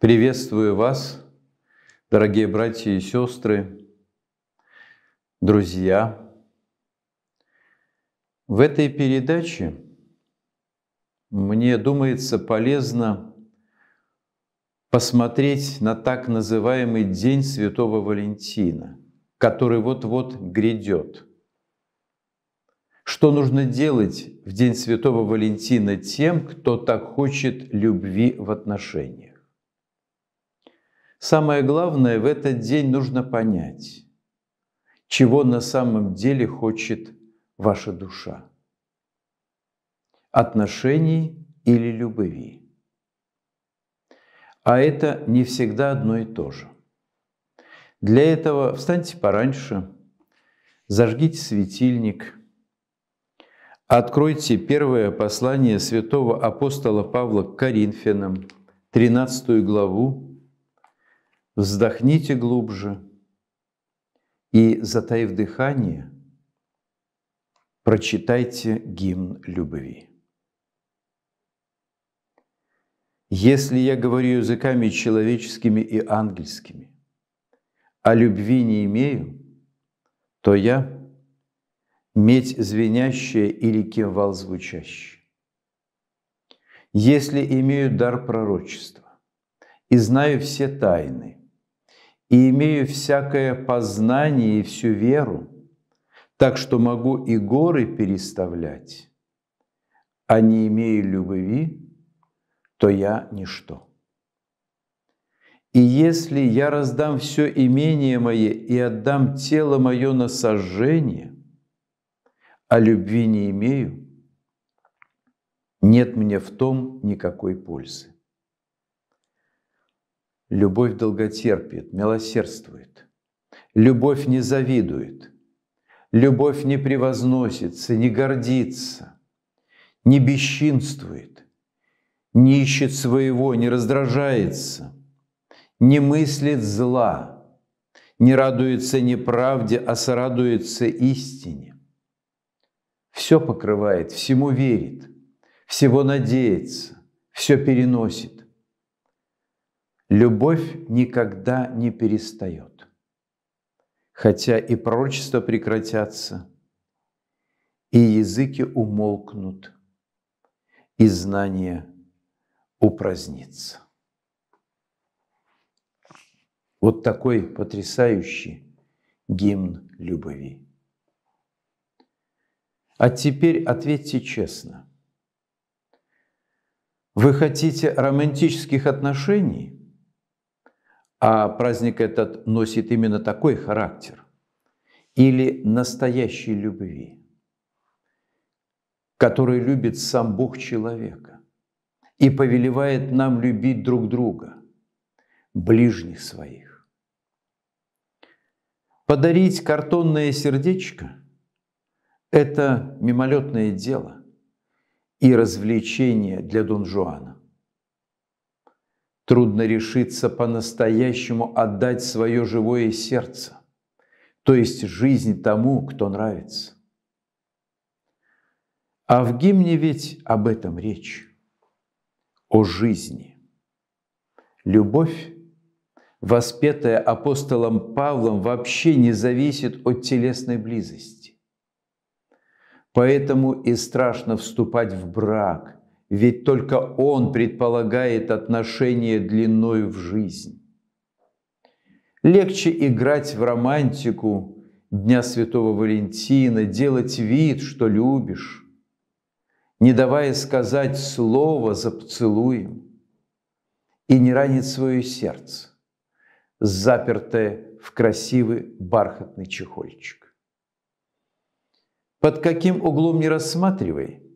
Приветствую вас, дорогие братья и сестры, друзья. В этой передаче мне думается полезно посмотреть на так называемый День Святого Валентина, который вот-вот грядет. Что нужно делать в День Святого Валентина тем, кто так хочет любви в отношениях? Самое главное в этот день нужно понять, чего на самом деле хочет ваша душа. Отношений или любви. А это не всегда одно и то же. Для этого встаньте пораньше, зажгите светильник, откройте первое послание святого апостола Павла к Коринфянам, 13 главу, Вздохните глубже и, затаив дыхание, прочитайте гимн любви. Если я говорю языками человеческими и ангельскими, а любви не имею, то я – медь звенящая или кимвал звучащий. Если имею дар пророчества и знаю все тайны, и имею всякое познание и всю веру, так что могу и горы переставлять, а не имею любви, то я ничто. И если я раздам все имение мое и отдам тело мое на сожжение, а любви не имею, нет мне в том никакой пользы. Любовь долготерпит, милосердствует. Любовь не завидует. Любовь не превозносится, не гордится, не бесчинствует, не ищет своего, не раздражается, не мыслит зла, не радуется неправде, а сорадуется истине. Все покрывает, всему верит, всего надеется, все переносит. Любовь никогда не перестает. Хотя и пророчества прекратятся, и языки умолкнут, и знание упразднится. Вот такой потрясающий гимн любви. А теперь ответьте честно. Вы хотите романтических отношений – а праздник этот носит именно такой характер, или настоящей любви, которую любит сам Бог человека и повелевает нам любить друг друга, ближних своих. Подарить картонное сердечко – это мимолетное дело и развлечение для Дон Жуана. Трудно решиться по-настоящему отдать свое живое сердце, то есть жизнь тому, кто нравится. А в гимне ведь об этом речь, о жизни. Любовь, воспетая апостолом Павлом, вообще не зависит от телесной близости. Поэтому и страшно вступать в брак – ведь только он предполагает отношение длиной в жизнь. Легче играть в романтику Дня Святого Валентина, делать вид, что любишь, не давая сказать слово за поцелуем, и не ранить свое сердце, запертое в красивый бархатный чехольчик. Под каким углом не рассматривай –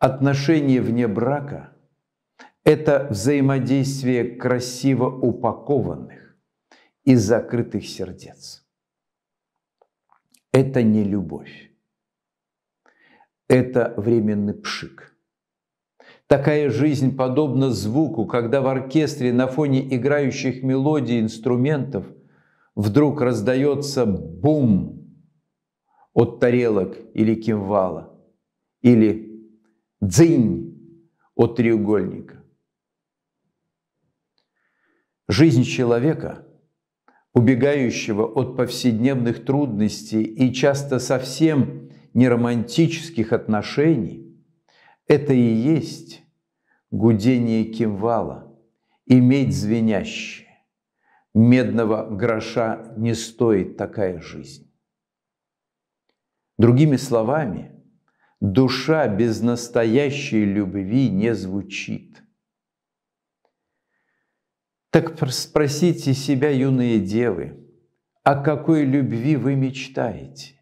Отношения вне брака – это взаимодействие красиво упакованных и закрытых сердец. Это не любовь. Это временный пшик. Такая жизнь подобна звуку, когда в оркестре на фоне играющих мелодий инструментов вдруг раздается бум от тарелок или кимвала, или дзынь от треугольника. Жизнь человека, убегающего от повседневных трудностей и часто совсем неромантических отношений, это и есть гудение кимвала, иметь звенящее. Медного гроша не стоит такая жизнь. Другими словами – Душа без настоящей любви не звучит. Так спросите себя, юные девы, о какой любви вы мечтаете?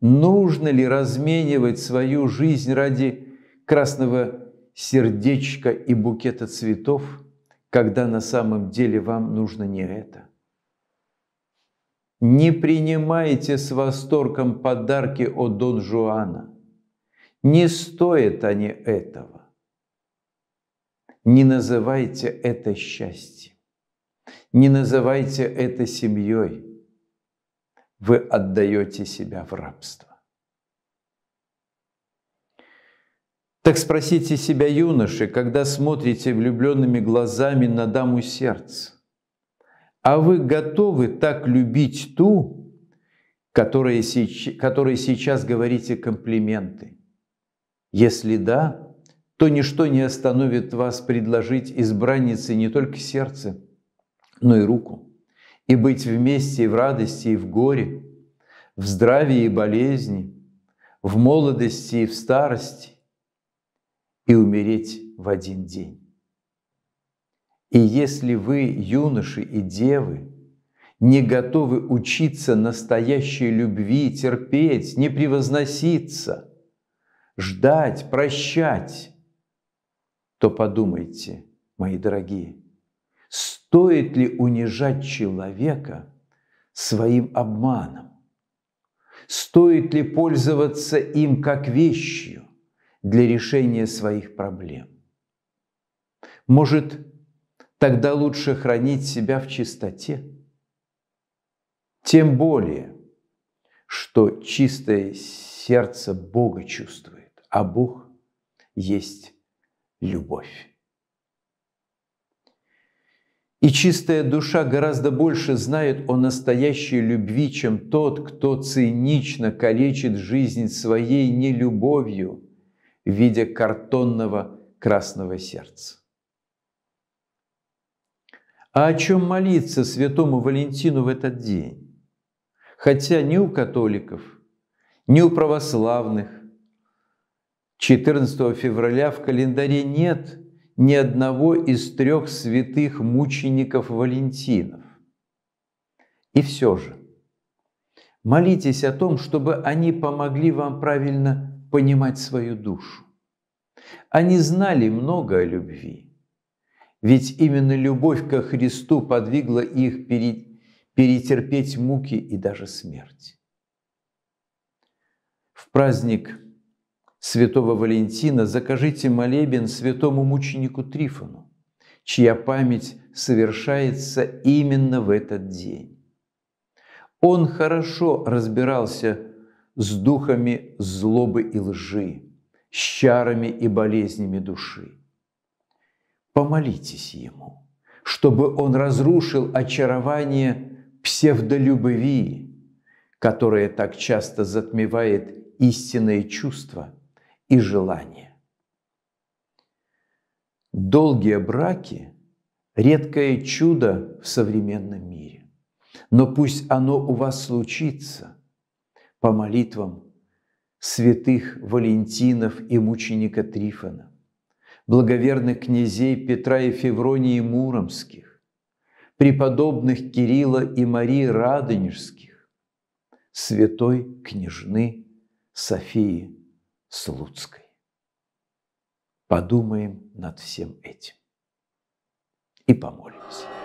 Нужно ли разменивать свою жизнь ради красного сердечка и букета цветов, когда на самом деле вам нужно не это? Не принимайте с восторгом подарки от Дон Жуана. Не стоят они этого. Не называйте это счастьем. Не называйте это семьей. Вы отдаете себя в рабство. Так спросите себя, юноши, когда смотрите влюбленными глазами на даму сердца, а вы готовы так любить ту, которой, которой сейчас говорите комплименты? Если да, то ничто не остановит вас предложить избраннице не только сердце, но и руку, и быть вместе и в радости, и в горе, в здравии и болезни, в молодости и в старости, и умереть в один день. И если вы, юноши и девы, не готовы учиться настоящей любви, терпеть, не превозноситься – ждать, прощать, то подумайте, мои дорогие, стоит ли унижать человека своим обманом? Стоит ли пользоваться им как вещью для решения своих проблем? Может, тогда лучше хранить себя в чистоте? Тем более, что чистое сердце Бога чувствует а Бог есть любовь. И чистая душа гораздо больше знает о настоящей любви, чем тот, кто цинично калечит жизнь своей нелюбовью в виде картонного красного сердца. А о чем молиться святому Валентину в этот день? Хотя ни у католиков, ни у православных, 14 февраля в календаре нет ни одного из трех святых мучеников Валентинов. И все же, молитесь о том, чтобы они помогли вам правильно понимать свою душу. Они знали много о любви. Ведь именно любовь ко Христу подвигла их перетерпеть муки и даже смерть. В праздник святого Валентина закажите молебен святому мученику Трифону, чья память совершается именно в этот день. Он хорошо разбирался с духами злобы и лжи, с чарами и болезнями души. Помолитесь ему, чтобы он разрушил очарование псевдолюбви, которое так часто затмевает истинное чувство – и желание. Долгие браки – редкое чудо в современном мире. Но пусть оно у вас случится по молитвам святых Валентинов и мученика Трифона, благоверных князей Петра и Февронии Муромских, преподобных Кирилла и Марии Радонежских, святой княжны Софии Слуцкой. Подумаем над всем этим и помолимся.